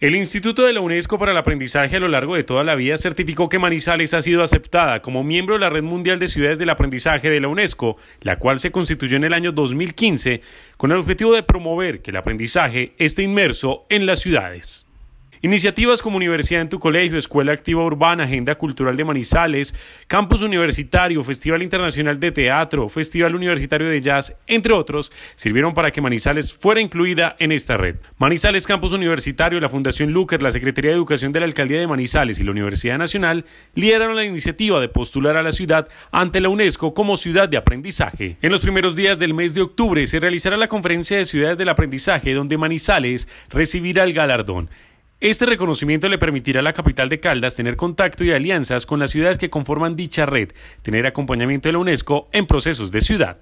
El Instituto de la UNESCO para el Aprendizaje a lo largo de toda la vida certificó que Manizales ha sido aceptada como miembro de la Red Mundial de Ciudades del Aprendizaje de la UNESCO, la cual se constituyó en el año 2015 con el objetivo de promover que el aprendizaje esté inmerso en las ciudades. Iniciativas como Universidad en tu Colegio, Escuela Activa Urbana, Agenda Cultural de Manizales, Campus Universitario, Festival Internacional de Teatro, Festival Universitario de Jazz, entre otros, sirvieron para que Manizales fuera incluida en esta red. Manizales Campus Universitario, la Fundación Lucas, la Secretaría de Educación de la Alcaldía de Manizales y la Universidad Nacional lideraron la iniciativa de postular a la ciudad ante la UNESCO como ciudad de aprendizaje. En los primeros días del mes de octubre se realizará la conferencia de ciudades del aprendizaje donde Manizales recibirá el galardón. Este reconocimiento le permitirá a la capital de Caldas tener contacto y alianzas con las ciudades que conforman dicha red, tener acompañamiento de la UNESCO en procesos de ciudad.